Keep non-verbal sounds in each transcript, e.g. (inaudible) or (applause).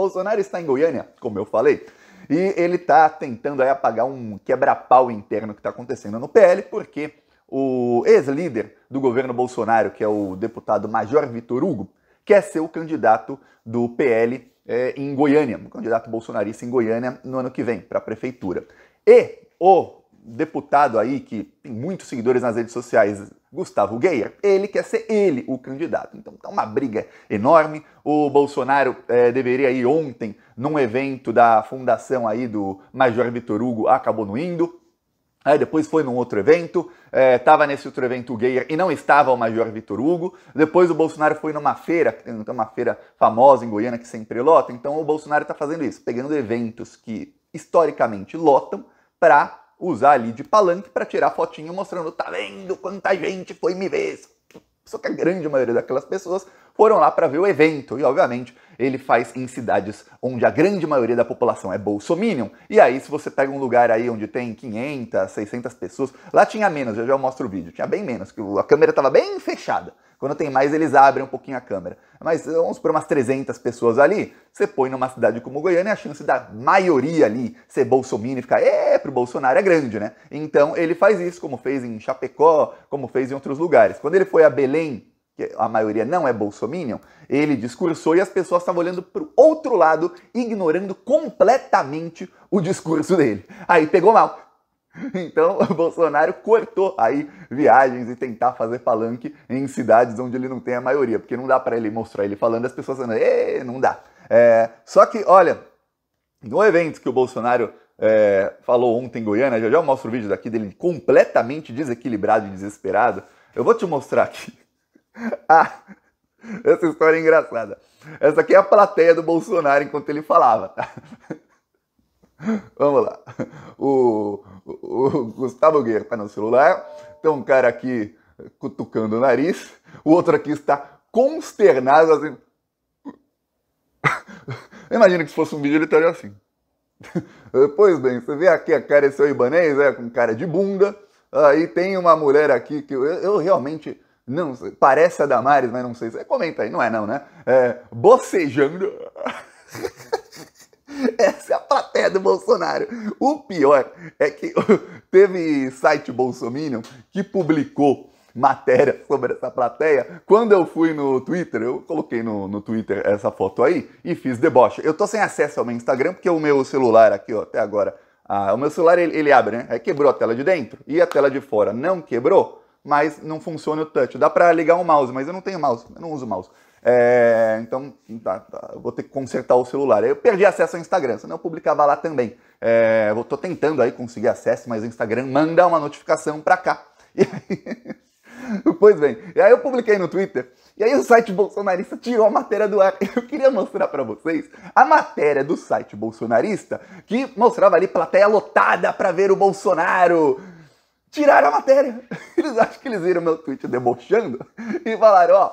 Bolsonaro está em Goiânia, como eu falei, e ele está tentando apagar um quebra-pau interno que está acontecendo no PL, porque o ex-líder do governo Bolsonaro, que é o deputado Major Vitor Hugo, quer ser o candidato do PL é, eh, em Goiânia, um candidato bolsonarista em Goiânia no ano que vem, para a prefeitura. E o deputado aí que tem muitos seguidores nas redes sociais, Gustavo Gueia, ele quer ser ele o candidato. Então tá uma briga enorme. O Bolsonaro é, deveria ir ontem num evento da fundação aí do Major Vitor Hugo, acabou não indo. Aí depois foi num outro evento, estava é, nesse outro evento o Geyer e não estava o Major Vitor Hugo. Depois o Bolsonaro foi numa feira, uma feira famosa em Goiânia que sempre lota. Então o Bolsonaro está fazendo isso, pegando eventos que historicamente lotam para usar ali de palanque para tirar fotinho mostrando, tá vendo quanta gente foi me ver? Só que a grande maioria daquelas pessoas foram lá para ver o evento. E, obviamente, ele faz em cidades onde a grande maioria da população é bolsominion. E aí, se você pega um lugar aí onde tem 500, 600 pessoas, lá tinha menos, eu já mostro o vídeo, tinha bem menos, que a câmera estava bem fechada. Quando tem mais, eles abrem um pouquinho a câmera. Mas eh, vamos por umas 300 pessoas ali, você põe numa cidade como Goiânia, a chance da maioria ali ser bolsominion e ficar, é, pro Bolsonaro é grande, né? Então ele faz isso, como fez em Chapecó, como fez em outros lugares. Quando ele foi a Belém, que a maioria não é bolsominion, ele discursou e as pessoas estavam olhando pro outro lado, ignorando completamente o discurso dele. Aí pegou mal. (laughs) Então, (laughs) Bolsonaro cortou aí viagens e tentar fazer palanque em cidades onde ele não tem a maioria, porque não dá para ele mostrar ele falando, as pessoas falando, não dá. É, só que, olha, no evento que o Bolsonaro é, falou ontem em Goiânia, já já eu mostro o vídeo daqui dele completamente desequilibrado e desesperado, eu vou te mostrar aqui. ah, (laughs) essa história é engraçada. Essa aqui é a plateia do Bolsonaro enquanto ele falava, tá? Vamos lá. O, o, o Gustavo Guerra está no celular. Tem um cara aqui cutucando o nariz. O outro aqui está consternado. Assim. Imagina que se fosse um vídeo, ele estaria assim. Pois bem, você vê aqui a cara esse é ibanês, é com cara de bunda. Aí tem uma mulher aqui que eu, eu realmente não sei, parece a Damares, mas não sei. Comenta aí, não é não, né? É, bocejando. (laughs) (laughs) Essa é a plateia do Bolsonaro. O pior é que (laughs) teve site Bolsominion que publicou matéria sobre essa plateia. Quando eu fui no Twitter, eu coloquei no, no Twitter essa foto aí e fiz deboche. Eu tô sem acesso ao meu Instagram porque o meu celular aqui, ó, até agora, ah, o meu celular ele, ele abre, né? Aí é, quebrou a tela de dentro e a tela de fora não quebrou, mas não funciona o touch. Dá para ligar um mouse, mas eu não tenho mouse, eu não uso mouse. É, então, tá, tá, vou ter que consertar o celular. Eu perdi acesso ao Instagram, senão eu publicava lá também. É, vou, tô tentando aí conseguir acesso, mas o Instagram manda uma notificação para cá. (laughs) E aí, pois bem, e aí eu publiquei no Twitter, e aí o site bolsonarista tirou a matéria do ar. (laughs) Eu queria mostrar para vocês a matéria do site bolsonarista que mostrava ali plateia lotada para ver o Bolsonaro tiraram a matéria. (laughs) Eles acham que eles viram meu tweet debochando e falaram, ó,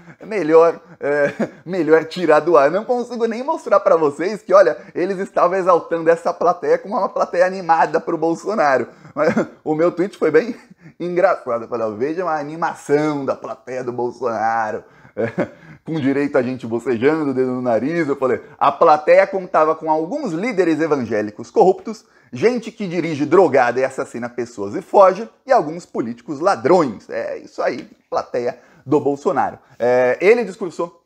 (laughs) melhor, é, (laughs) melhor tirar do ar. Eu não consigo nem mostrar para vocês que, olha, eles estavam exaltando essa plateia como uma plateia animada para o Bolsonaro. (laughs) o meu tweet foi bem engraçado. Eu falei, ó, veja uma animação da plateia do Bolsonaro. É, com direito a gente bocejando, dedo no nariz. Eu falei, a plateia contava com alguns líderes evangélicos corruptos, gente que dirige drogada e assassina pessoas e foge, e alguns políticos ladrões. É isso aí, plateia do Bolsonaro. É, ele discursou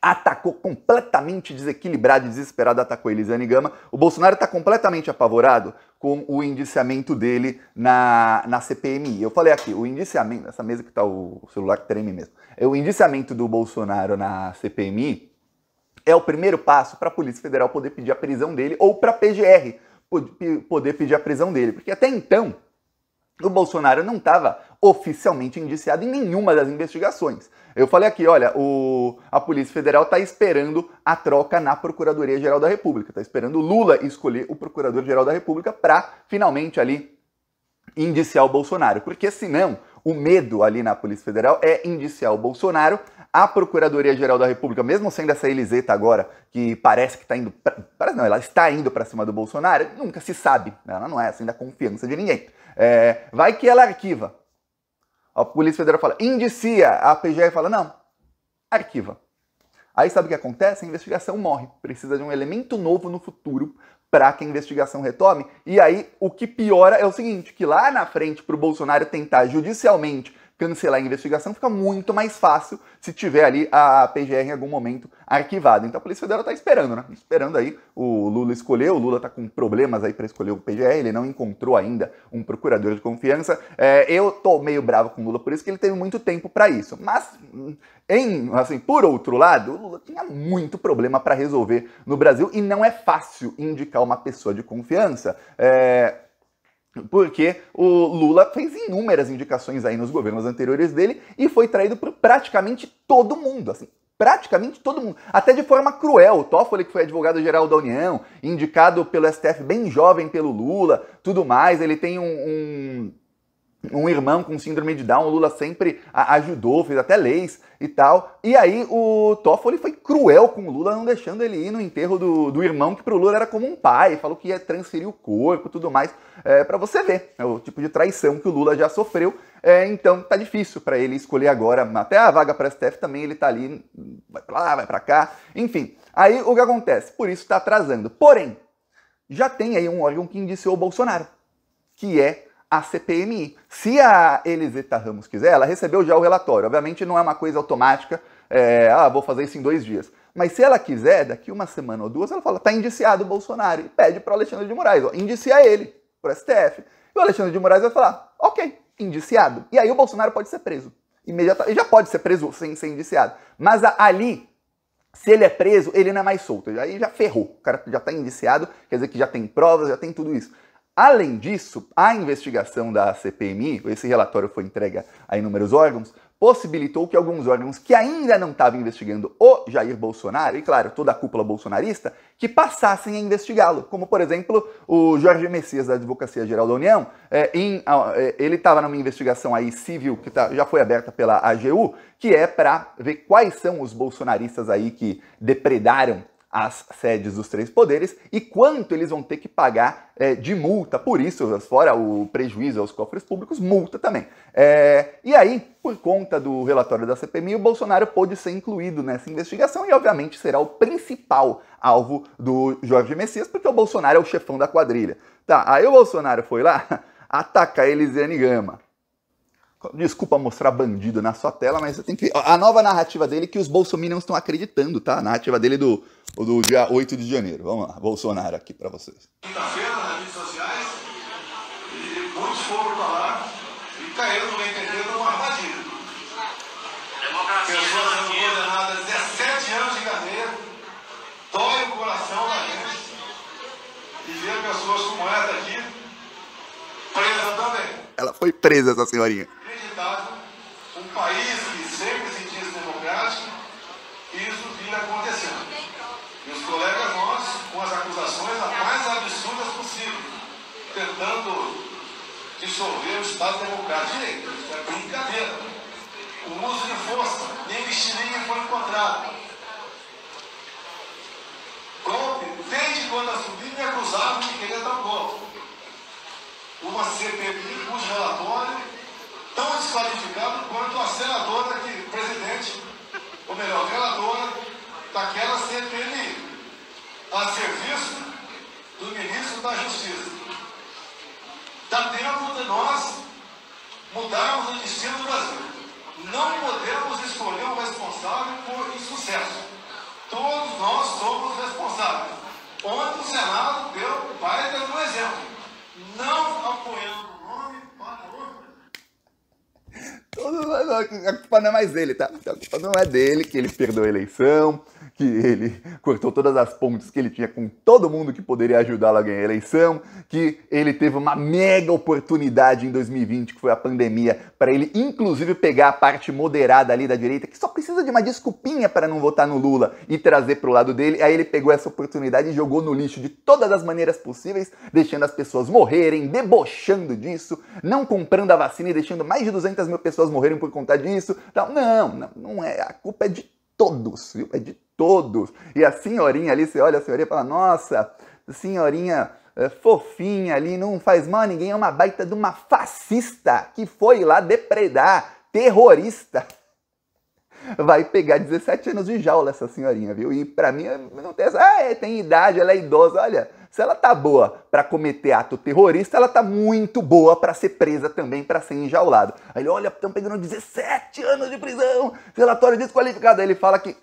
atacou completamente desequilibrado e desesperado, atacou Elisane Gama. O Bolsonaro está completamente apavorado com o indiciamento dele na, na CPMI. Eu falei aqui, o indiciamento, nessa mesa que está o, o celular que treme mesmo, é o indiciamento do Bolsonaro na CPMI é o primeiro passo para a Polícia Federal poder pedir a prisão dele ou para a PGR poder pedir a prisão dele, porque até então o Bolsonaro não estava oficialmente indiciado em nenhuma das investigações. Eu falei aqui, olha, o, a Polícia Federal está esperando a troca na Procuradoria-Geral da República, está esperando Lula escolher o Procurador-Geral da República para finalmente ali indiciar o Bolsonaro, porque senão o medo ali na Polícia Federal é indiciar o Bolsonaro. A Procuradoria-Geral da República, mesmo sendo essa Eliseta agora, que parece que está indo. Pra... Parece não, ela está indo para cima do Bolsonaro, nunca se sabe. Ela não é assim da confiança de ninguém. É... vai que ela é arquiva. A Polícia Federal fala, indicia. A PGR fala, não, arquiva. Aí sabe o que acontece? A investigação morre. Precisa de um elemento novo no futuro para que a investigação retome. E aí o que piora é o seguinte, que lá na frente para o Bolsonaro tentar judicialmente cancelar a investigação fica muito mais fácil se tiver ali a PGR em algum momento arquivada. Então a Polícia Federal está esperando, né? Esperando aí o Lula escolher. O Lula está com problemas aí para escolher o PGR, ele não encontrou ainda um procurador de confiança. É, eu tô meio bravo com o Lula por isso que ele teve muito tempo para isso. Mas, em, assim, por outro lado, o Lula tinha muito problema para resolver no Brasil e não é fácil indicar uma pessoa de confiança. É, porque o Lula fez inúmeras indicações aí nos governos anteriores dele e foi traído por praticamente todo mundo, assim, praticamente todo mundo, até de forma cruel. O Toffoli, que foi advogado-geral da União, indicado pelo STF bem jovem pelo Lula, tudo mais, ele tem um, um um irmão com síndrome de Down, o Lula sempre ajudou, fez até leis e tal. E aí o Toffoli foi cruel com o Lula, não deixando ele ir no enterro do, do irmão, que pro Lula era como um pai, falou que ia transferir o corpo e tudo mais, é, para você ver é o tipo de traição que o Lula já sofreu. É, então tá difícil para ele escolher agora, até a vaga para STF também ele tá ali, vai pra lá, vai pra cá, enfim. Aí o que acontece? Por isso tá atrasando. Porém, já tem aí um órgão que indiciou o Bolsonaro, que é a CPMI. Se a Eliseta Ramos quiser, ela recebeu já o relatório. Obviamente não é uma coisa automática, é, ah, vou fazer isso em dois dias. Mas se ela quiser, daqui uma semana ou duas, ela fala, tá indiciado o Bolsonaro, e pede para o Alexandre de Moraes, ó, indiciar ele para o STF. E o Alexandre de Moraes vai falar, ok, indiciado. E aí o Bolsonaro pode ser preso. Imediatamente, ele já pode ser preso sem ser indiciado. Mas ali se ele é preso, ele não é mais solto. Aí já ferrou. O cara já está indiciado, quer dizer que já tem provas, já tem tudo isso. Além disso, a investigação da CPMI, esse relatório foi entregue a inúmeros órgãos, possibilitou que alguns órgãos que ainda não estavam investigando o Jair Bolsonaro, e claro, toda a cúpula bolsonarista, que passassem a investigá-lo, como por exemplo o Jorge Messias da Advocacia Geral da União, é, em, é, ele estava numa investigação aí civil que tá, já foi aberta pela AGU, que é para ver quais são os bolsonaristas aí que depredaram as sedes dos três poderes e quanto eles vão ter que pagar é, de multa por isso, fora o prejuízo aos cofres públicos, multa também. É, e aí, por conta do relatório da CPMI, o Bolsonaro pôde ser incluído nessa investigação e, obviamente, será o principal alvo do Jorge Messias, porque o Bolsonaro é o chefão da quadrilha. Tá, aí o Bolsonaro foi lá (laughs) atacar Elisiane Gama. Desculpa mostrar bandido na sua tela, mas você tem que. A nova narrativa dele é que os bolsominions estão acreditando, tá? A narrativa dele é do, do dia 8 de janeiro. Vamos lá, Bolsonaro aqui para vocês. Quinta-feira, tá na foi presa essa senhorinha. Acreditado, um país que sempre se diz democrático, isso vinha acontecendo. E os colegas nós, com as acusações as mais absurdas possível, tentando dissolver o Estado democrático. Direito, Isso é brincadeira. O uso de força ser cujo os relatórios tão desqualificado quanto a senadora, que, presidente, ou melhor, relatora daquela CPMI, a serviço do ministro da Justiça. Dá tempo de nós mudarmos o destino do Brasil. Não podemos escolher um responsável por insucesso. Todos nós somos responsáveis. Ontem o Senado deu, vai dar um exemplo. a culpa não é mais dele, tá? A culpa não é dele, que ele perdeu a eleição, que ele cortou todas as pontes que ele tinha com todo mundo que poderia ajudá-lo a ganhar a eleição, que ele teve uma mega oportunidade em 2020, que foi a pandemia, para ele inclusive pegar a parte moderada ali da direita, que só precisa de uma desculpinha para não votar no Lula e trazer para o lado dele. Aí ele pegou essa oportunidade e jogou no lixo de todas as maneiras possíveis, deixando as pessoas morrerem, debochando disso, não comprando a vacina e deixando mais de 200 mil pessoas morrerem por conta conta disso. Tal. Não, não, não é. A culpa é de todos, viu? É de todos. E a senhorinha ali, você olha a senhorinha e fala, nossa, senhorinha é, fofinha ali, não faz mal a ninguém, é uma baita de uma fascista que foi lá depredar, terrorista. (laughs) Vai pegar 17 anos de jaula essa senhorinha, viu? E para mim, não tem essa, ah, é, tem idade, ela é idosa, olha, se ela tá boa para cometer ato terrorista, ela tá muito boa para ser presa também, para ser enjaulada. Aí ele olha, estão pegando 17 anos de prisão, relatório desqualificado. Aí ele fala que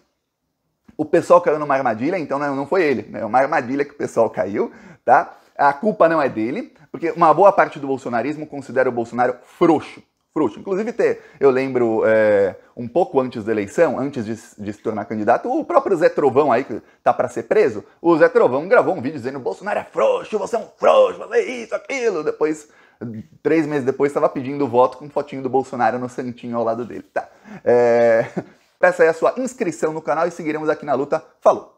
o pessoal caiu numa armadilha, então né, não foi ele, né? Uma armadilha que o pessoal caiu, tá? A culpa não é dele, porque uma boa parte do bolsonarismo considera o Bolsonaro frouxo. Frútil. Inclusive, ter, eu lembro, é, um pouco antes da eleição, antes de, de, se tornar candidato, o próprio Zé Trovão aí, que tá para ser preso, o Zé Trovão gravou um vídeo dizendo: Bolsonaro é frouxo, você é um frouxo, você é isso, aquilo. Depois, três meses depois, estava pedindo voto com um fotinho do Bolsonaro no santinho ao lado dele. Tá. É, (laughs) peça aí a sua inscrição no canal e seguiremos aqui na luta. Falou!